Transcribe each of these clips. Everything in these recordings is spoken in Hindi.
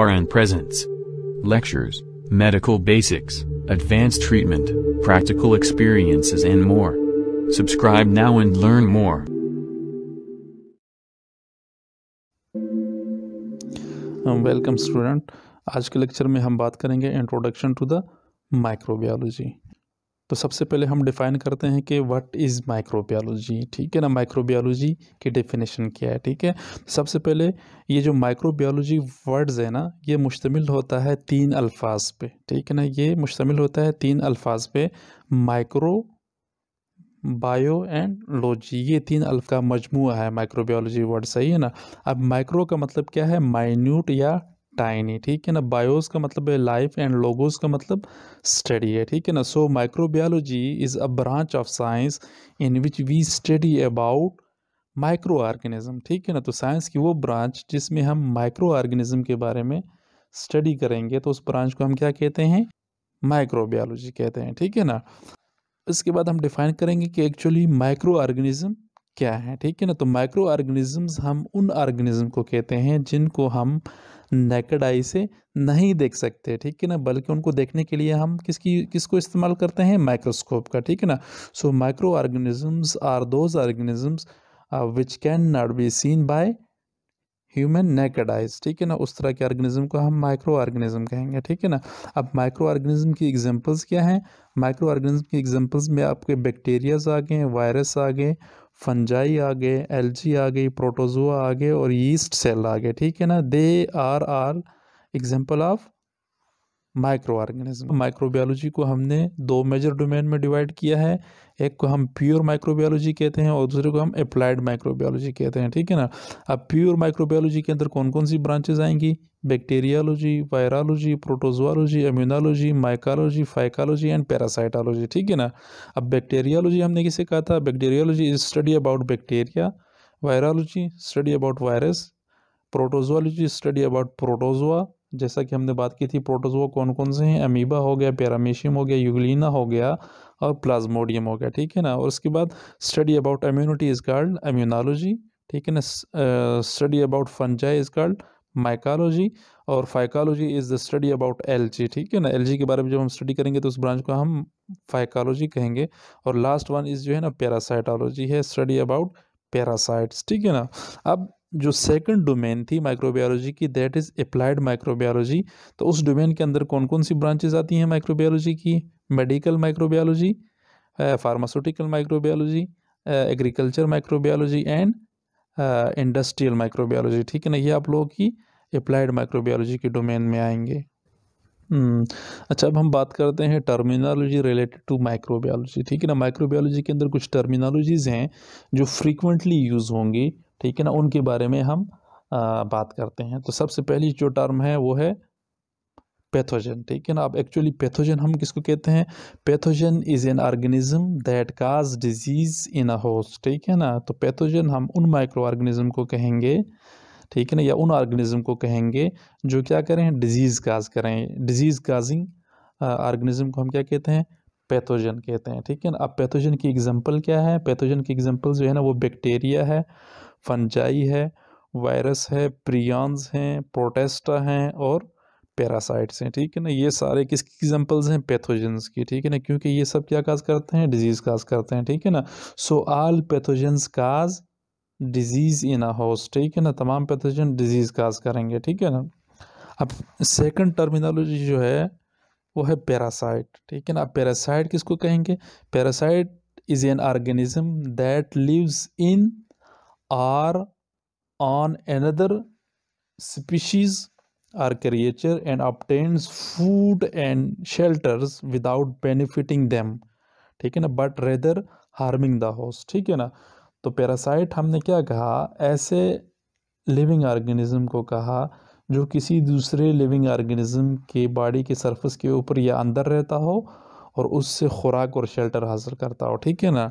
RN presence. Lectures, medical basics, advanced treatment, practical experiences and more. Subscribe now and learn more. Um, welcome, student. आज के लेक्चर में हम बात करेंगे इंट्रोडक्शन टू द माइक्रोबियोलॉजी तो सबसे पहले हम डिफ़ाइन करते हैं कि व्हाट इज़ माइक्रोबियोलॉजी ठीक है ना माइक्रोबियोलॉजी की डेफिनेशन क्या है ठीक है सबसे पहले ये जो माइक्रोबियोलॉजी वर्ड्स है ना ये मुश्तमिल होता है तीन अल्फाज पे ठीक है ना ये मुश्तमिल होता है तीन अल्फाज पे माइक्रो बायो एंड लॉजी ये तीन अल्फ का मजमू है माइक्रोबियोलॉजी वर्ड सही है ना अब माइक्रो का मतलब क्या है माइन्यूट या टाइनी ठीक है ना बायोस का मतलब है लाइफ एंड लोगोस का मतलब स्टडी है ठीक है ना so microbiology is a branch of science in which we study about micro organism ठीक है ना तो साइंस की वो ब्रांच जिसमें हम माइक्रो ऑर्गेनिज्म के बारे में स्टडी करेंगे तो उस ब्रांच को हम क्या कहते हैं माइक्रोबियोलॉजी कहते हैं ठीक है ना इसके बाद हम डिफाइन करेंगे कि एक्चुअली माइक्रो ऑर्गेनिज्म क्या है ठीक है ना तो माइक्रो ऑर्गेनिज्म हम उन ऑर्गेनिज्म को कहते हैं जिनको हम नेकड आई से नहीं देख सकते ठीक है ना बल्कि उनको देखने के लिए हम किसकी किसको इस्तेमाल करते हैं माइक्रोस्कोप का ठीक है ना so micro organisms are those organisms which can not be seen by human naked eyes ठीक है ना उस तरह के ऑर्गेनिज्म को हम माइक्रो ऑर्गेनिज्म कहेंगे ठीक है ना अब माइक्रो ऑर्गेनिज्म की एग्जांपल्स क्या हैं माइक्रो ऑर्गेनिज्म की एग्जांपल्स में आपके बैक्टीरियाज आ गए वायरस आ गए फंजाई आ गए एलजी आ गई प्रोटोजुआ आ गए और यीस्ट सेल आ गए ठीक है ना they are are example of micro organism microbiology को हमने दो मेजर डोमेन में डिवाइड किया है एक को हम प्योर माइक्रोबायोलॉजी कहते हैं और दूसरे को हम अप्लाइड माइक्रोबायोलॉजी कहते हैं ठीक है ना अब प्योर माइक्रोबायोलॉजी के अंदर कौन कौन सी ब्रांचेज आएंगी bacteriology virology protozoology immunology mycology phycology and parasitology ठीक है ना अब बैक्टीरियालॉजी हमने किसे कहा था bacteriology is study about bacteria virology study about virus protozoology study about protozoa जैसा कि हमने बात की थी प्रोटोजोआ कौन कौन से हैं अमीबा हो गया पैरामीशियम हो गया यूगलिना हो गया और प्लाज्मोडियम हो गया ठीक है ना और उसके बाद study about immunity is called immunology ठीक है ना study about fungi is called mycology और phycology is the study about algae ठीक है ना एलजी के बारे में जब हम स्टडी करेंगे तो उस ब्रांच को हम फाइकालोजी कहेंगे और लास्ट वन इज़ जो है ना पैरासाइटोलॉजी है स्टडी अबाउट पैरासाइट्स ठीक है ना अब जो सेकंड डोमेन थी माइक्रोबायोलॉजी की दैट इज़ अप्लाइड माइक्रोबायोलॉजी तो उस डोमेन के अंदर कौन कौन सी ब्रांचेज आती हैं माइक्रोबायोलॉजी की medical microbiology pharmaceutical microbiology agriculture microbiology and industrial microbiology ठीक है ना ये आप लोगों की अप्लाइड माइक्रोबायोलॉजी के डोमेन में आएंगे हम्म, अच्छा अब हम बात करते हैं टर्मिनोलॉजी रिलेटेड टू माइक्रोबायोलॉजी ठीक है ना माइक्रोबायोलॉजी के अंदर कुछ टर्मिनोलॉजीज़ हैं जो फ्रीक्वेंटली यूज़ होंगी ठीक है ना उनके बारे में हम आ, बात करते हैं तो सबसे पहली जो टर्म है वो है पैथोजन ठीक है ना अब एक्चुअली पैथोजन हम किसको कहते हैं pathogen is an organism that cause disease in a host ठीक है ना तो पैथोजन हम उन माइक्रो ऑर्गेनिज्म को कहेंगे ठीक है ना या उन ऑर्गेनिज्म को कहेंगे जो क्या करें डिजीज़ काज करें डिजीज़ काजिंग ऑर्गेनिज्म को हम क्या कहते हैं पैथोजन कहते हैं ठीक है ना अब पैथोजन की एग्जांपल क्या है पैथोजन की एग्जांपल जो है ना वो बैक्टीरिया है फंजाई है वायरस है प्रियॉन्स हैं प्रोटेस्टा हैं और पैरासाइट्स हैं ठीक है ना ये सारे किसकी एग्जांपल्स हैं पैथोजेंस की ठीक है ना क्योंकि ये सब क्या काज करते हैं डिजीज़ काज करते हैं ठीक है ना so all pathogens cause disease in a house ठीक है ना तमाम पैथोजन डिजीज़ काज करेंगे ठीक है ना अब सेकंड टर्मिनोलॉजी जो है वो है पैरासाइट ठीक है ना अब पैरासाइट किसको कहेंगे parasite is an organism that lives in or on another species or creature and obtains food and shelters without benefiting them ठीक है ना but rather harming the host ठीक है ना तो पैरासाइट हमने क्या कहा ऐसे लिविंग ऑर्गेनिज्म को कहा जो किसी दूसरे लिविंग ऑर्गेनिज्म के बॉडी के सरफेस के ऊपर या अंदर रहता हो और उससे खुराक और शेल्टर हासिल करता हो ठीक है ना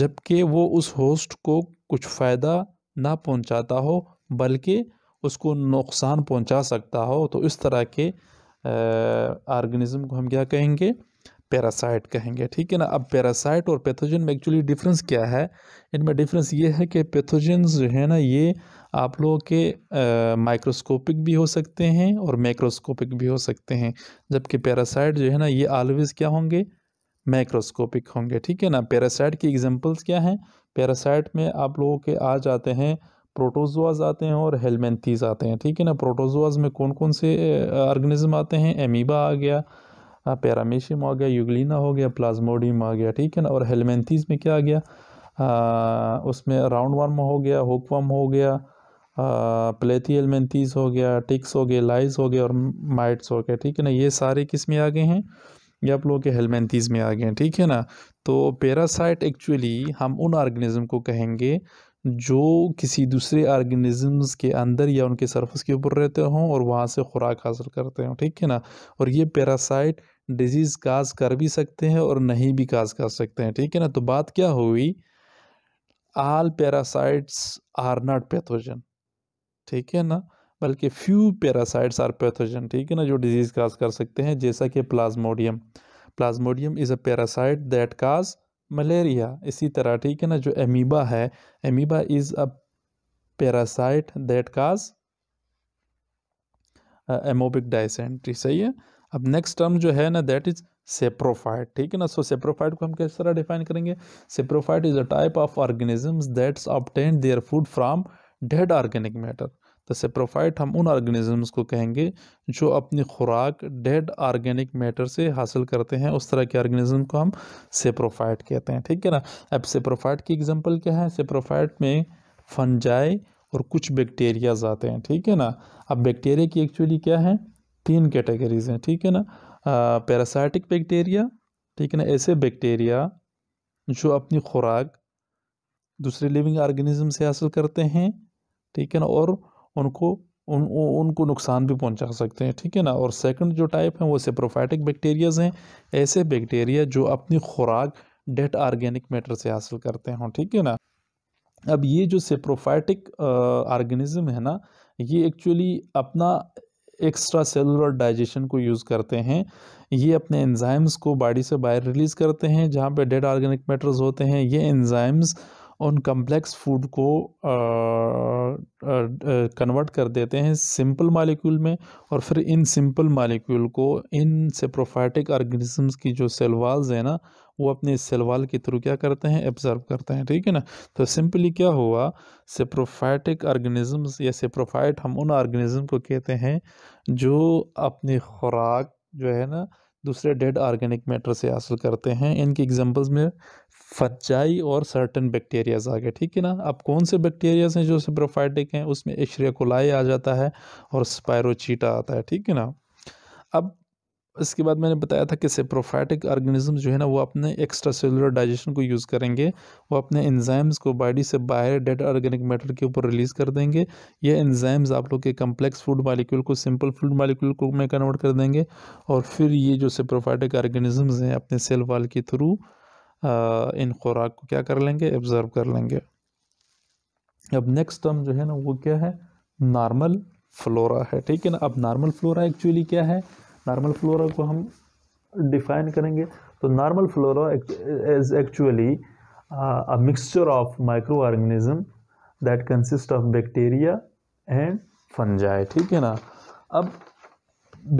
जबकि वो उस होस्ट को कुछ फ़ायदा ना पहुंचाता हो बल्कि उसको नुकसान पहुंचा सकता हो तो इस तरह के ऑर्गेनिज़म को हम क्या कहेंगे पैरासाइट कहेंगे ठीक है ना अब पैरासाइट और पैथोजन में एक्चुअली डिफरेंस क्या है इनमें डिफरेंस ये है कि पैथोजन्स जो है ना ये आप लोगों के माइक्रोस्कोपिक भी हो सकते हैं और मैक्रोस्कोपिक भी हो सकते हैं जबकि पैरासाइट जो है ना ये ऑलवेज़ क्या होंगे माइक्रोस्कोपिक होंगे ठीक है ना पैरासाइट की एग्जांपल्स क्या हैं पैरासाइट में आप लोगों के आ जाते हैं प्रोटोजोआज आते हैं और हेलमेंथीज आते हैं ठीक है ना प्रोटोजोआज में कौन कौन से ऑर्गेनिज्म आते हैं एमीबा आ गया पैरामेशियम आ गया यूगलिना हो गया प्लाज्मोडियम आ गया ठीक है ना और हेलमेंथीज में क्या आ गया आ, उसमें राउंड वर्म हो गया हुक वर्म हो गया प्लेथी हेलमेंथीज हो गया टिक्स हो गए लाइज हो गए और माइट्स हो गए ठीक है ना ये सारे किस में आ गए हैं ये आप लोगों के हेलमेंथीज में आ गए हैं ठीक है ना तो पैरासाइट एक्चुअली हम उन ऑर्गेनिज्म को कहेंगे जो किसी दूसरे ऑर्गेनिज़म्स के अंदर या उनके सरफेस के ऊपर रहते हों और वहाँ से खुराक हासिल करते हों ठीक है ना और ये पैरासाइट डिजीज़ काज कर भी सकते हैं और नहीं भी काज कर सकते हैं ठीक है ना तो बात क्या हुई all parasites are not pathogen ठीक है ना बल्कि फ्यू पैरासाइट्स आर पैथोजन ठीक है ना जो डिजीज़ काज कर सकते हैं जैसा कि plasmodium plasmodium is a parasite that cause malaria इसी तरह ठीक है ना जो एमीबा है amoeba is a parasite that cause amoebic dysentery सही है अब नेक्स्ट टर्म जो है ना दैट इज़ सेप्रोफाइट ठीक है ना सो सेप्रोफाइट को हम किस तरह डिफाइन करेंगे saprophyte is a type of organisms that's obtain their food from dead organic matter तो सेप्रोफाइट हम उन ऑर्गेनिजम्स को कहेंगे जो अपनी खुराक डेड ऑर्गेनिक मैटर से हासिल करते हैं उस तरह के ऑर्गेनिज्म को हम सेप्रोफाइट कहते हैं ठीक है ना अब सेप्रोफाइट की एग्जांपल क्या है सेप्रोफाइट में फंजाई और कुछ बैक्टीरियाज आते हैं ठीक है ना अब बैक्टीरिया की एक्चुअली क्या है तीन कैटेगरीज हैं ठीक है ना पैरासाइटिक बैक्टीरिया ठीक है ना ऐसे बैक्टीरिया जो अपनी खुराक दूसरे लिविंग ऑर्गेनिज्म से हासिल करते हैं ठीक है ना और उनको उन उनको नुकसान भी पहुंचा सकते हैं ठीक है ना और सेकंड जो टाइप हैं वो सेप्रोफाइटिक बैक्टीरियाज हैं ऐसे बैक्टीरिया जो अपनी खुराक डेट ऑर्गेनिक मैटर से हासिल करते हों ठीक है ना अब ये जो सेप्रोफाइटिक ऑर्गेनिज्म है ना ये एक्चुअली अपना एक्स्ट्रा सेलुलर डाइजेशन को यूज़ करते हैं ये अपने एंजाइम्स को बॉडी से बाहर रिलीज़ करते हैं जहाँ पे डेड ऑर्गेनिक मैटर्स होते हैं ये एंजाइम्स उन कम्प्लेक्स फूड को कन्वर्ट कर देते हैं सिंपल मालिक्यूल में और फिर इन सिंपल मालिक्यूल को इन से प्रोफाइटिक ऑर्गेनिजम्स की जो सेलवाल्स हैं ना वो अपने सेलवाल के थ्रू क्या करते हैं एब्जर्व करते हैं ठीक है ना तो सिंपली क्या हुआ सेप्रोफाइटिक ऑर्गेनिजम्स या सेप्रोफाइट हम उन ऑर्गेनिज्म को कहते हैं जो अपनी खुराक जो है ना दूसरे डेड ऑर्गेनिक मैटर से हासिल करते हैं इनकी एग्जांपल्स में फजाई और सर्टन बैक्टीरियाज आ गए ठीक है ना अब कौन से बैक्टीरियाज हैं जो सिप्रोफाइटिक हैं उसमें एशरिया कोलाई आ जाता है और स्पायरोचीटा आता है ठीक है ना अब इसके बाद मैंने बताया था कि सेप्रोफाइटिक ऑर्गेनिज्म जो है ना वो अपने एक्स्ट्रा सेलुलर डाइजेशन को यूज़ करेंगे वो अपने एंजाइम्स को बॉडी से बाहर डेड ऑर्गेनिक मैटर के ऊपर रिलीज़ कर देंगे ये एंजाइम्स आप लोग के कम्प्लेक्स फूड मालिक्यूल को सिंपल फूड मालिक्यूल को में कन्वर्ट कर देंगे और फिर ये जो सेप्रोफाइटिक ऑर्गेनिजम्स हैं अपने सेल वाल के थ्रू इन खुराक को क्या कर लेंगे एब्ज़र्व कर लेंगे अब नेक्स्ट टर्म जो है ना वो क्या है नॉर्मल फ्लोरा है ठीक है ना अब नॉर्मल फ्लोरा एक्चुअली क्या है नॉर्मल फ्लोरा को हम डिफाइन करेंगे तो normal flora is actually mixture of micro organism that consist of bacteria and fungi ठीक है ना अब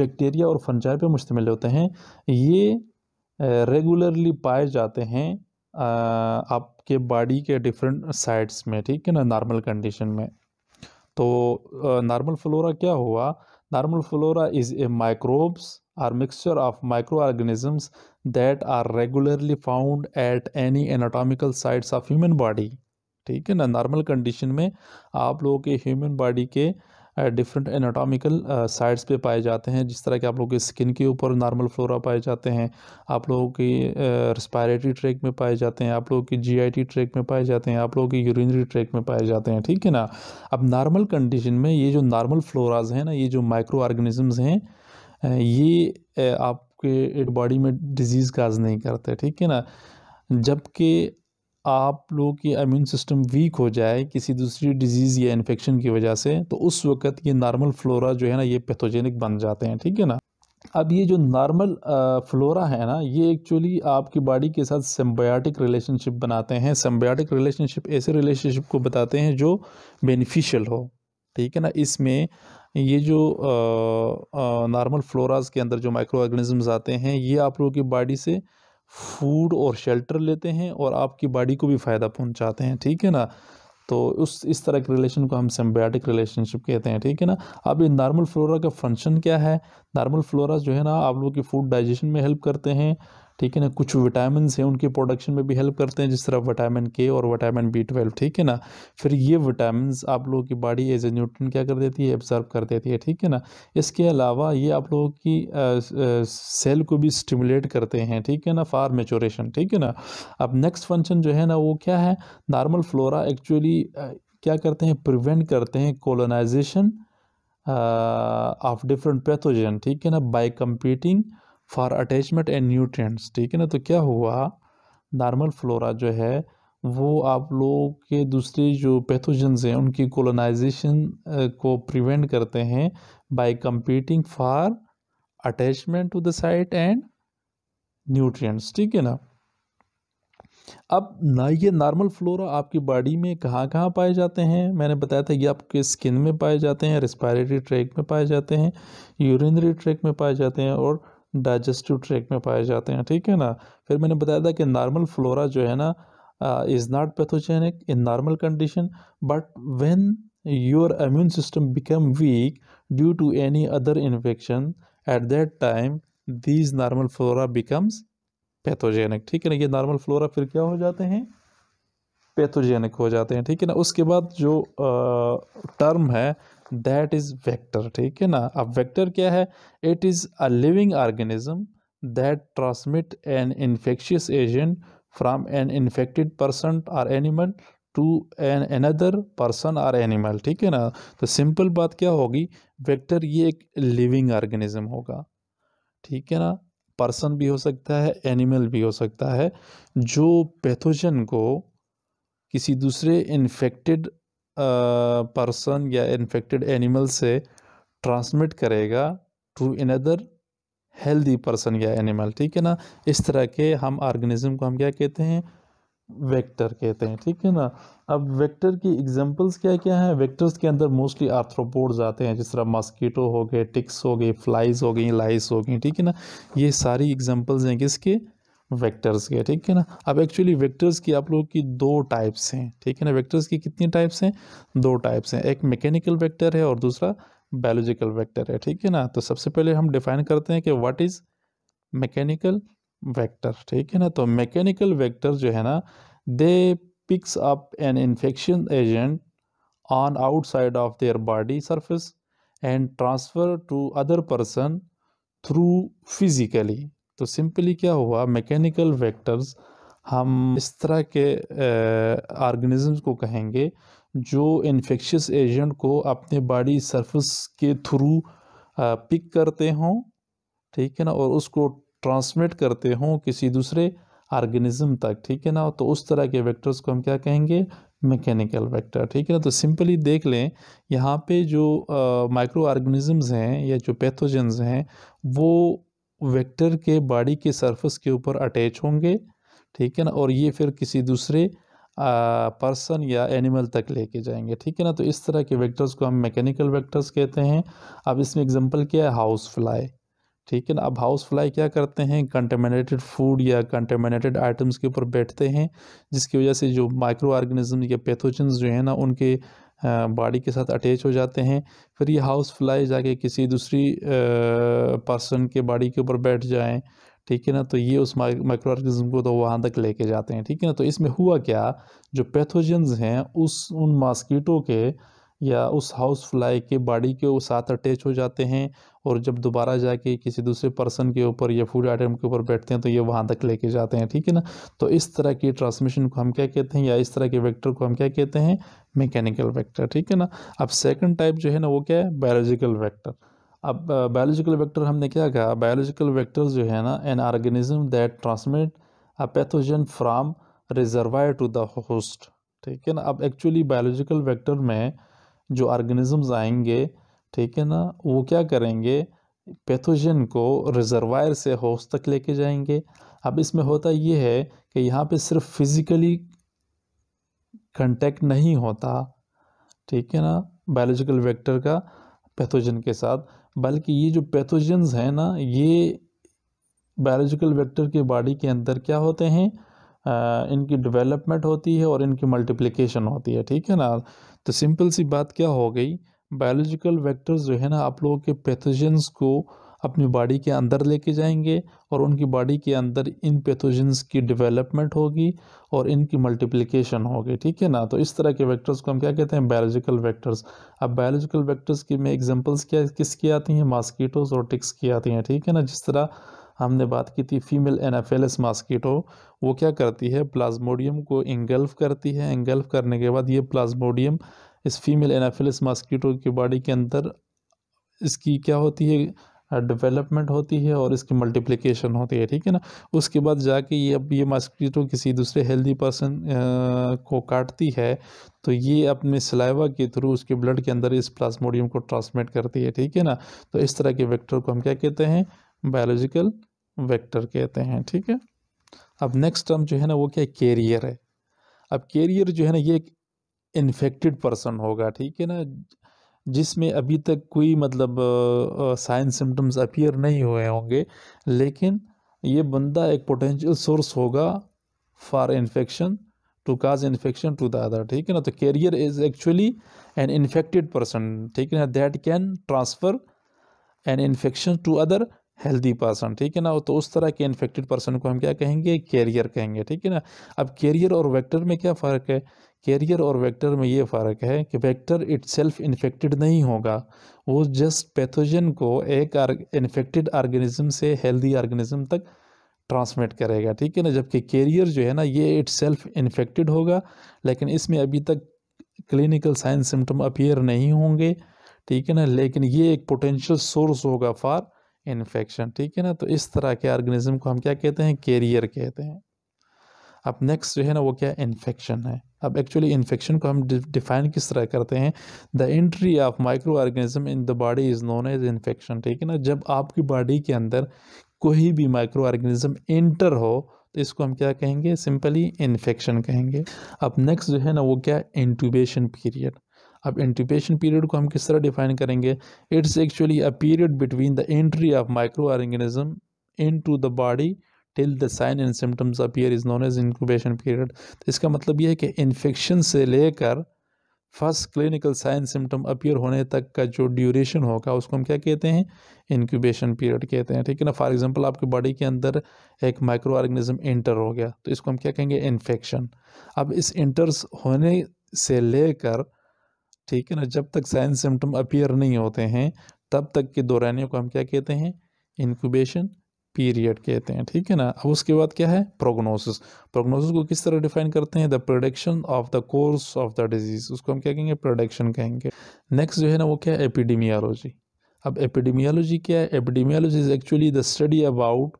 बैक्टीरिया और फंजाई पे मुश्तमिल होते हैं ये रेगुलरली uh, पाए जाते हैं uh, आपके बॉडी के डिफरेंट साइड्स में ठीक है ना नॉर्मल कंडीशन में तो नॉर्मल uh, फ्लोरा क्या हुआ Normal flora is a microbes or mixture of microorganisms that are regularly found at any anatomical sites of human body ठीक है ना नॉर्मल कंडीशन में आप लोगों के ह्यूमन बॉडी के डिफरेंट एनाटॉमिकल साइड्स पे पाए जाते हैं जिस तरह के आप लोग के स्किन के ऊपर नॉर्मल फ्लोरा पाए जाते हैं आप लोगों की रिस्पायरेटरी ट्रैक में पाए जाते हैं आप लोगों की जीआईटी ट्रैक में पाए जाते हैं आप लोगों की यूरिनरी ट्रैक में पाए जाते हैं ठीक है ना अब नॉर्मल कंडीशन में ये जो नॉर्मल फ्लोराज हैं ना ये जो माइक्रो ऑर्गेनिजम्स हैं ये आपके बॉडी में डिजीज़ काज नहीं करते ठीक है ना जबकि आप लोग के इम्यून सिस्टम वीक हो जाए किसी दूसरी डिजीज़ या इन्फेक्शन की वजह से तो उस वक्त ये नॉर्मल फ्लोरा जो है ना ये पैथोजेनिक बन जाते हैं ठीक है ना अब ये जो नॉर्मल फ्लोरा है ना ये एक्चुअली आपकी बॉडी के साथ सिम्बायोटिक रिलेशनशिप बनाते हैं सिम्बायोटिक रिलेशनशिप ऐसे रिलेशनशिप को बताते हैं जो बेनिफिशियल हो ठीक है ना इसमें ये जो नॉर्मल फ्लोराज के अंदर जो माइक्रो ऑर्गेनिजम्स आते हैं ये आप लोगों की बॉडी से फूड और शेल्टर लेते हैं और आपकी बॉडी को भी फ़ायदा पहुंचाते हैं ठीक है ना तो उस इस तरह के रिलेशन को हम सिम्बायोटिक रिलेशनशिप कहते हैं ठीक है ना अब ये नॉर्मल फ्लोरा का फंक्शन क्या है नॉर्मल फ्लोरा जो है ना आप लोग की फूड डाइजेशन में हेल्प करते हैं ठीक है ना कुछ विटामिन हैं उनके प्रोडक्शन में भी हेल्प करते हैं जिस तरह विटामिन के और विटामिन बी ट्वेल्व ठीक है ना फिर ये विटामिन आप लोगों की बॉडी एज ए न्यूट्रन क्या कर देती है एब्जॉर्व कर देती है ठीक है ना इसके अलावा ये आप लोगों की आ, आ, सेल को भी स्टिमुलेट करते हैं ठीक है ना फार मेचोरेशन ठीक है ना अब नेक्स्ट फंक्शन जो है ना वो क्या है नॉर्मल फ्लोरा एक्चुअली क्या करते हैं प्रिवेंट करते हैं कोलोनाइजेशन ऑफ डिफरेंट पैथोजन ठीक है ना by competing for attachment and nutrients ठीक है ना तो क्या हुआ नॉर्मल फ्लोरा जो है वो आप लोग के दूसरे जो पैथोजेंस हैं उनकी कोलोनाइजेशन को प्रिवेंट करते हैं by competing for attachment to the site and nutrients ठीक है ना अब ना ये नॉर्मल फ्लोरा आपकी बॉडी में कहाँ कहाँ पाए जाते हैं मैंने बताया था ये आपके स्किन में पाए जाते हैं रेस्पायरेटरी ट्रैक में पाए जाते हैं यूरिनरी ट्रैक में पाए जाते हैं और डाइजेस्टिव ट्रैक में पाए जाते हैं ठीक है ना फिर मैंने बताया था कि नॉर्मल फ्लोरा जो है ना is not pathogenic in normal condition but when your immune system become weak due to any other infection at that time these normal flora becomes pathogenic ठीक है ना ये नॉर्मल फ्लोरा फिर क्या हो जाते हैं पैथोजेनिक हो जाते हैं ठीक है ना उसके बाद जो आ, टर्म है दैट इज़ वेक्टर ठीक है ना अब वेक्टर क्या है it is a living organism that transmit an infectious agent from an infected person और animal to an another person और एनिमल ठीक है ना तो सिंपल बात क्या होगी वेक्टर ये एक लिविंग ऑर्गेनिज्म होगा ठीक है ना पर्सन भी हो सकता है एनिमल भी हो सकता है जो पैथोजन को किसी दूसरे इन्फेक्टेड पर्सन या इन्फेक्टेड एनिमल से ट्रांसमिट करेगा टू इनदर हेल्दी पर्सन या एनिमल ठीक है ना इस तरह के हम ऑर्गेनिज्म को हम क्या कहते हैं वेक्टर कहते हैं ठीक है ना अब वेक्टर की एग्जांपल्स क्या क्या हैं वेक्टर्स के अंदर मोस्टली आर्थ्रोपोड्स आते हैं जिस तरह मॉस्कीटो हो गए टिक्स हो गई फ्लाइज हो गई लाइस हो गई ठीक है ना ये सारी एग्जांपल्स हैं किसके वेक्टर्स के ठीक है ना अब एक्चुअली वेक्टर्स की आप लोगों की दो टाइप्स हैं ठीक है ना वेक्टर्स की कितनी टाइप्स हैं दो टाइप्स हैं एक मैकेनिकल वेक्टर है और दूसरा बायोलॉजिकल वेक्टर है ठीक है ना तो सबसे पहले हम डिफाइन करते हैं कि व्हाट इज़ मैकेनिकल वेक्टर ठीक है ना तो मैकेनिकल वेक्टर जो है ना they picks up an infection agent on outside of their body surface and transfer to other person through physically तो सिंपली क्या हुआ मैकेनिकल वेक्टर्स हम इस तरह के ऑर्गेनिजम्स को कहेंगे जो इन्फेक्शस एजेंट को अपने बॉडी सरफेस के थ्रू पिक करते हों ठीक है ना और उसको ट्रांसमिट करते हों किसी दूसरे ऑर्गेनिज्म तक ठीक है ना तो उस तरह के वेक्टर्स को हम क्या कहेंगे मैकेनिकल वेक्टर ठीक है ना तो सिंपली देख लें यहाँ पे जो माइक्रो ऑर्गेनिजम्स हैं या जो पैथोजेंस हैं वो वेक्टर के बॉडी के सरफेस के ऊपर अटैच होंगे ठीक है ना और ये फिर किसी दूसरे पर्सन या एनिमल तक लेके जाएंगे ठीक है ना तो इस तरह के वेक्टर्स को हम मैकेनिकल वेक्टर्स कहते हैं अब इसमें एग्जांपल क्या है हाउस फ्लाई ठीक है ना अब हाउस फ्लाई क्या करते हैं कंटेमिनेटेड फूड या कंटेमिनेटेड आइटम्स के ऊपर बैठते हैं जिसकी वजह से जो माइक्रो ऑर्गेनिज्म या पैथोजन जो है ना उनके हाँ, बॉडी के साथ अटैच हो जाते हैं फिर ये हाउस फ्लाई जाके किसी दूसरी पर्सन के बॉडी के ऊपर बैठ जाएं ठीक है ना तो ये उस माइक्रो ऑर्गेनिज्म को तो वहाँ तक लेके जाते हैं ठीक है ना तो इसमें हुआ क्या जो पैथोजेंस हैं उस उन मॉस्कीटो के या उस हाउस फ्लाई के बॉडी के साथ अटैच हो जाते हैं और जब दोबारा जाके किसी दूसरे पर्सन के ऊपर या फूड आइटम के ऊपर बैठते हैं तो ये वहाँ तक लेके जाते हैं ठीक है ना तो इस तरह की ट्रांसमिशन को हम क्या कहते हैं या इस तरह के वेक्टर को हम क्या कहते हैं मैकेनिकल वैक्टर ठीक है ना अब सेकेंड टाइप जो है ना वो क्या है बायोलॉजिकल वैक्टर अब बायोलॉजिकल वैक्टर हमने क्या कहा बायोलॉजिकल वैक्टर जो है ना an organism that transmit a pathogen from reservoir to the host ठीक है ना अब एक्चुअली बायोलॉजिकल वेक्टर में जो ऑर्गेनिज़म्स आएंगे ठीक है ना वो क्या करेंगे पैथोजन को रिजर्वायर से होस्ट तक लेके जाएंगे अब इसमें होता ये है कि यहाँ पे सिर्फ फिज़िकली कंटेक्ट नहीं होता ठीक है ना बायोलॉजिकल वेक्टर का पैथोजन के साथ बल्कि ये जो पैथोजन्स हैं ना ये बायोलॉजिकल वेक्टर के बॉडी के अंदर क्या होते हैं आ, इनकी डेवलपमेंट होती है और इनकी मल्टीप्लिकेशन होती है ठीक है ना तो सिंपल सी बात क्या हो गई बायोलॉजिकल वेक्टर्स जो है ना आप लोगों के पैथोजेंस को अपनी बॉडी के अंदर लेके जाएंगे और उनकी बॉडी के अंदर इन पैथोजेंस की डेवलपमेंट होगी और इनकी मल्टीप्लिकेशन होगी ठीक है ना तो इस तरह के वेक्टर्स को हम क्या कहते हैं बायोलॉजिकल वेक्टर्स अब बायोलॉजिकल वेक्टर्स की में एग्जांपल्स क्या किसकी आती हैं मॉस्कीटोज और टिक्स की आती हैं ठीक है ना जिस तरह हमने बात की थी फीमेल एनाफेलिस मास्कीटो वो क्या करती है प्लाज्मोडियम को इंगल्फ करती है इंगल्फ करने के बाद ये प्लाज्मोडियम इस फीमेल एनाफेलिस मास्कीटो की बॉडी के अंदर इसकी क्या होती है डेवलपमेंट होती है और इसकी मल्टीप्लिकेशन होती है ठीक है ना उसके बाद जाके ये अब ये मास्कीटो किसी दूसरे हेल्दी पर्सन को काटती है तो ये अपने सिलाइवा के थ्रू उसके ब्लड के अंदर इस प्लाज्मोडियम को ट्रांसमिट करती है ठीक है ना तो इस तरह के वेक्टर को हम क्या कहते हैं बायोलॉजिकल वेक्टर कहते हैं ठीक है अब नेक्स्ट टर्म जो है ना वो क्या कैरियर है अब कैरियर जो है ना ये एक इन्फेक्टेड पर्सन होगा ठीक है ना जिसमें अभी तक कोई मतलब साइन सिम्टम्स अपीयर नहीं हुए होंगे लेकिन ये बंदा एक पोटेंशियल सोर्स होगा for infection to cause infection to the other ठीक है ना तो carrier is actually an infected person ठीक है ना that can transfer an infection to other healthy person ठीक है ना तो उस तरह के इन्फेक्टेड पर्सन को हम क्या कहेंगे कैरियर कहेंगे ठीक है ना अब कैरियर और वेक्टर में क्या फ़र्क है कैरियर और वेक्टर में ये फ़र्क है कि वेक्टर इट्सेल्फ इन्फेक्टेड नहीं होगा वो जस्ट पैथोजन को एक इन्फेक्टेड ऑर्गेनिज्म से हेल्दी ऑर्गेनिज्म तक ट्रांसमिट करेगा ठीक है ना जबकि कैरियर जो है ना ये इट्सेल्फ इन्फेक्टेड होगा लेकिन इसमें अभी तक क्लिनिकल साइंस सिम्टम अपीयर नहीं होंगे ठीक है ना लेकिन ये एक पोटेंशियल सोर्स होगा फॉर इन्फेक्शन ठीक है ना तो इस तरह के ऑर्गेनिज्म को हम क्या कहते हैं कैरियर कहते हैं अब नेक्स्ट जो है ना वो क्या इन्फेक्शन है अब एक्चुअली इन्फेक्शन को हम डिफाइन किस तरह करते हैं the entry of micro organism in the body is known as infection ठीक है ना जब आपकी बॉडी के अंदर कोई भी माइक्रो ऑर्गेनिज्म एंटर हो तो इसको हम क्या कहेंगे सिंपली इन्फेक्शन कहेंगे अब नेक्स्ट जो है ना वो क्या इंटूबेशन पीरियड अब इंट्यूबेशन पीरियड को हम किस तरह डिफाइन करेंगे it's actually a period between the entry of micro organism into the body till the sign and symptoms appear is known as incubation period तो इसका मतलब यह है कि इन्फेक्शन से लेकर first clinical sign symptom appear होने तक का जो ड्यूरेशन होगा उसको हम क्या कहते हैं इंक्यूबेशन पीरियड कहते हैं ठीक है ना फॉर एग्जांपल आपकी बॉडी के अंदर एक माइक्रो ऑर्गेनिज्म इंटर हो गया तो इसको हम क्या कहेंगे इन्फेक्शन अब इस इंटर्स होने से लेकर ठीक है ना जब तक साइन सिम्टम अपीयर नहीं होते हैं तब तक के दौरानियों को हम क्या कहते हैं इंक्यूबेशन पीरियड कहते हैं ठीक है ना अब उसके बाद क्या है प्रोग्नोसिस प्रोग्नोसिस को किस तरह डिफाइन करते हैं the production of the course of the disease उसको हम क्या कहेंगे प्रोडक्शन कहेंगे नेक्स्ट जो है ना वो क्या है एपिडीमियालॉजी अब एपिडीमियालॉजी क्या है epidemiology is actually the study about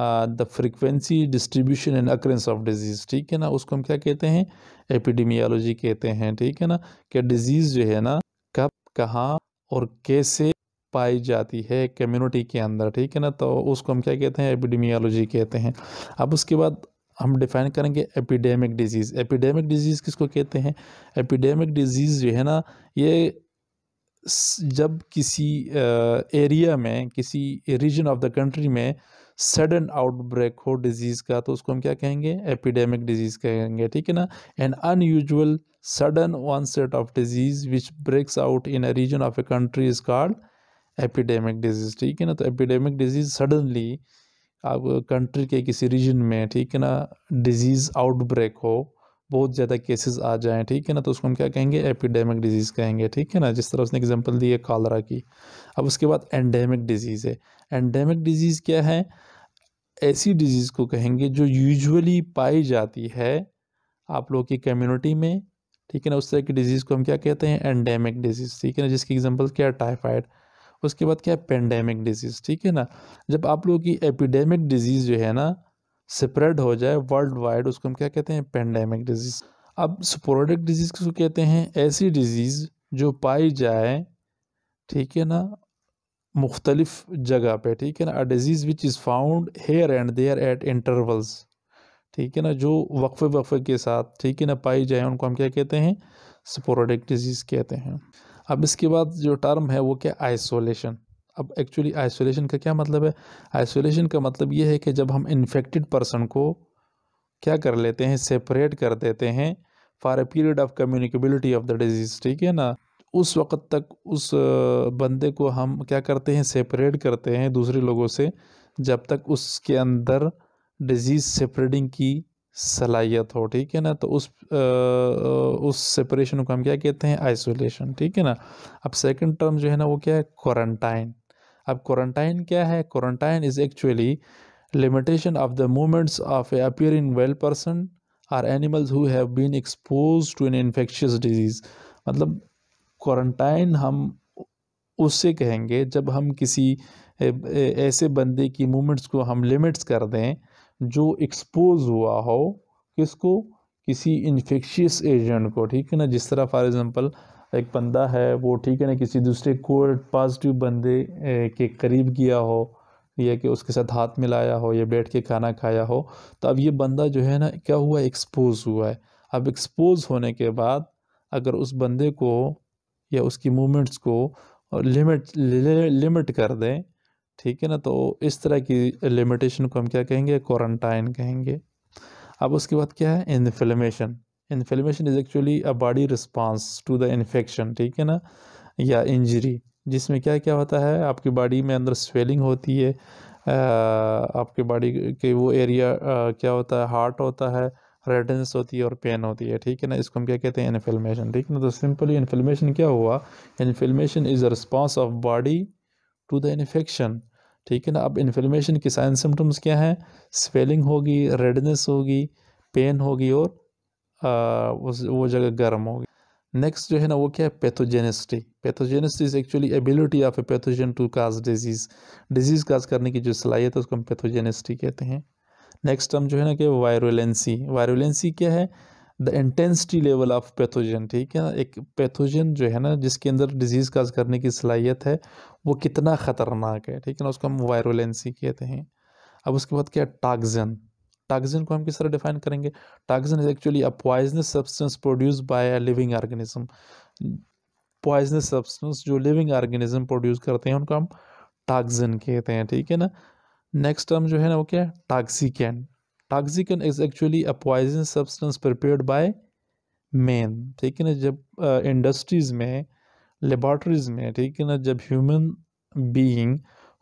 the frequency distribution and occurrence of disease ठीक है ना उसको हम क्या कहते हैं एपिडेमियालॉजी कहते हैं ठीक है ना कि डिजीज़ जो है ना कब कहाँ और कैसे पाई जाती है कम्युनिटी के अंदर ठीक है ना तो उसको हम क्या कहते हैं एपिडेमियालॉजी कहते हैं अब उसके बाद हम डिफाइन करेंगे एपिडेमिक डिजीज़ एपिडेमिक डिजीज़ किसको कहते हैं एपिडेमिक डिजीज़ जो है ना ये जब किसी एरिया में किसी रीजन ऑफ द कंट्री में सडन आउटब्रेक हो डिजीज़ का तो उसको हम क्या कहेंगे एपिडेमिक डिजीज़ कहेंगे ठीक है ना an unusual sudden onset of disease which breaks out in a region of a country is called epidemic disease ठीक है ना तो एपिडेमिक डिजीज़ सडनली आप कंट्री के किसी रीजन में ठीक है ना डिजीज़ आउटब्रेक हो बहुत ज़्यादा केसेस आ जाएँ ठीक है ना तो उसको हम क्या कहेंगे एपिडेमिक डिजीज़ कहेंगे ठीक है ना जिस तरह उसने एग्जांपल दी है कॉलरा की अब उसके बाद एंडेमिक डिजीज़ है एंडेमिक डिजीज़ क्या है ऐसी डिजीज़ को कहेंगे जो यूजुअली पाई जाती है आप लोग की कम्युनिटी में ठीक है ना उस तरह की डिजीज़ को हम क्या कहते हैं एंडेमिक डिजीज़ ठीक है ना जिसकी एग्जांपल क्या है टाइफाइड उसके बाद क्या है पेंडेमिक डिजीज़ ठीक है ना जब आप लोगों की एपिडेमिक डिजीज़ जो है ना स्प्रेड हो जाए वर्ल्ड वाइड उसको हम क्या कहते हैं पेंडेमिक डिजीज़ अब स्पोरेडिक डिजीज़ किसको कहते हैं ऐसी डिजीज़ जो पाई जाए ठीक है ना मुख्तलिफ जगह पे ठीक है ना a disease which is found here and there at intervals ठीक है ना जो वक्फे वक्फे के साथ ठीक है ना पाई जाए उनको हम क्या कहते हैं स्पोरेडिक डिजीज़ कहते हैं अब इसके बाद जो टर्म है वो क्या आइसोलेशन अब एक्चुअली आइसोलेशन का क्या मतलब है आइसोलेशन का मतलब ये है कि जब हम इन्फेक्टेड पर्सन को क्या कर लेते हैं सेपरेट कर देते हैं for a period of communicability of the disease ठीक है ना उस वक़्त तक उस बंदे को हम क्या करते हैं सेपरेट करते हैं दूसरे लोगों से जब तक उसके अंदर डिज़ीज़ सेपरेटिंग की सलाहियत हो ठीक है ना तो उस आ, उस सेपरेशन को हम क्या कहते हैं आइसोलेशन ठीक है ना अब सेकंड टर्म जो है ना वो क्या है क्वारंटाइन अब क्वारंटाइन क्या है quarantine is actually limitation of the movements of a appearing well person or animals who have been expose to an infectious disease मतलब क्वारंटाइन हम उससे कहेंगे जब हम किसी ऐसे बंदे की मूवमेंट्स को हम लिमिट्स कर दें जो एक्सपोज हुआ हो किसको किसी इन्फेक्शियस एजेंट को ठीक है ना जिस तरह फॉर एग्ज़ाम्पल एक बंदा है वो ठीक है ना किसी दूसरे कोविड पॉजिटिव बंदे के करीब गया हो या कि उसके साथ हाथ मिलाया हो या बैठ के खाना खाया हो तो अब ये बंदा जो है ना क्या हुआ एक्सपोज हुआ है अब एक्सपोज होने के बाद अगर उस बंदे को या उसकी मूवमेंट्स को लिमिट लिमिट कर दें ठीक है ना तो इस तरह की लिमिटेशन को हम क्या कहेंगे क्वारंटाइन कहेंगे अब उसके बाद क्या है inflammation inflammation is actually a body response to the infection ठीक है ना या इंजरी जिसमें क्या क्या होता है आपकी बॉडी में अंदर स्वेलिंग होती है आपके बॉडी के वो एरिया क्या होता है हार्ट होता है रेडनेस होती है और पेन होती है ठीक है ना इसको हम क्या कहते हैं इन्फ्लेमेशन ठीक है ना तो सिंपली इन्फ्लेमेशन क्या हुआ inflammation is a response of body to the infection ठीक है ना अब इन्फ्लेमेशन के साइन सिम्टम्स क्या हैं स्वेलिंग होगी रेडनेस होगी पेन होगी और आ, वो जगह गर्म होगी नेक्स्ट जो है ना वो क्या है pathogenicity pathogenicity is actually ability of a pathogen to cause disease disease cause करने की जो सलाहियत है उसको हम पैथोजेनेसिटी कहते हैं नेक्स्ट टर्म जो है ना कि वायरुलेंसी वायरुलेंसी क्या है the intensity level of pathogen ठीक है ना एक पैथोजन जो है ना जिसके अंदर डिजीज़ काज करने की सलाहियत है वो कितना ख़तरनाक है ठीक है ना उसको हम वायरुलेंसी कहते हैं अब उसके बाद क्या है टागजन को हम किस तरह डिफाइन करेंगे toxin is actually a poisonous substance produce by a living organism poisonous substance जो लिविंग ऑर्गेनिज्म प्रोड्यूस करते हैं उनको हम टागजन कहते हैं ठीक है ना नेक्स्ट टर्म जो है ना वो क्या है toxicant toxicant is actually a poison substance prepared by man ठीक है ना जब इंडस्ट्रीज़ में लेबॉरटरीज में ठीक है ना जब ह्यूमन बीइंग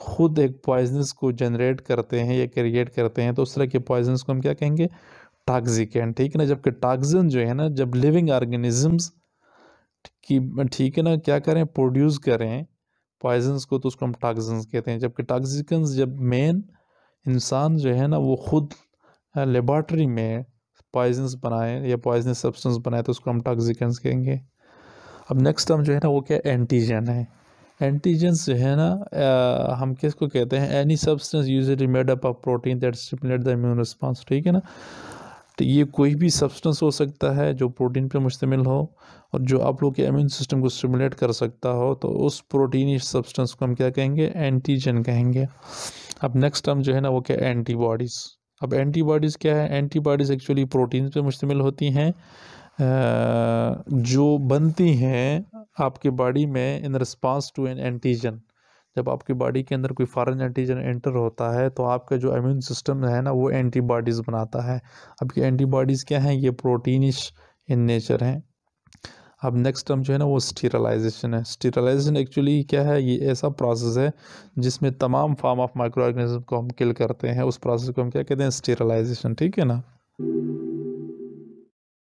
खुद एक पॉइजनस को जनरेट करते हैं या क्रिएट करते हैं तो उस तरह के पॉइजनस को हम क्या कहेंगे टाक्सिकन ठीक है ना जबकि टॉक्सिन जो है ना जब लिविंग ऑर्गेनिजम्स की ठीक है ना क्या करें प्रोड्यूस करें पॉइजन्स को तो उसको हम टॉक्सिन्स कहते हैं जबकि टॉक्सिकन्स जब मेन इंसान जो है ना वो खुद लेबॉर्ट्री में पॉइजन्स बनाए या पॉइजनस सब्सटेंस बनाए तो उसको हम टॉक्सिकन्स कहेंगे अब नेक्स्ट हम जो है ना वो क्या एंटीजन है एंटीजेंस जो है ना आ, हम किस को कहते हैं any substance use made up of protein that stimulate the immune response ठीक है ना तो ये कोई भी सब्सटेंस हो सकता है जो प्रोटीन पे मुश्तमिल हो और जो आप लोग के इम्यून सिस्टम को स्टिमुलेट कर सकता हो तो उस प्रोटीन सब्सटेंस को हम क्या कहेंगे एंटीजन कहेंगे अब नेक्स्ट हम जो है ना वो क्या एंटीबॉडीज़ अब एंटीबॉडीज़ क्या है एंटीबॉडीज़ एक्चुअली प्रोटीन पे मुश्तमिल होती हैं जो बनती हैं आपके बॉडी में in response to an antigen जब आपकी बॉडी के अंदर कोई फॉरन एंटीजन एंटर होता है तो आपका जो इम्यून सिस्टम है ना वो एंटीबॉडीज़ बनाता है अब ये एंटीबॉडीज़ क्या हैं ये प्रोटीनिश इन नेचर हैं अब नेक्स्ट टर्म जो है ना वो स्टीरलाइजेशन है स्टीरलाइजेशन एक्चुअली क्या है ये ऐसा प्रोसेस है जिसमें तमाम फॉर्म ऑफ माइक्रो ऑर्गेनिज्म को हम किल करते हैं उस प्रोसेस को हम क्या कहते हैं स्टीरलाइजेशन ठीक है ना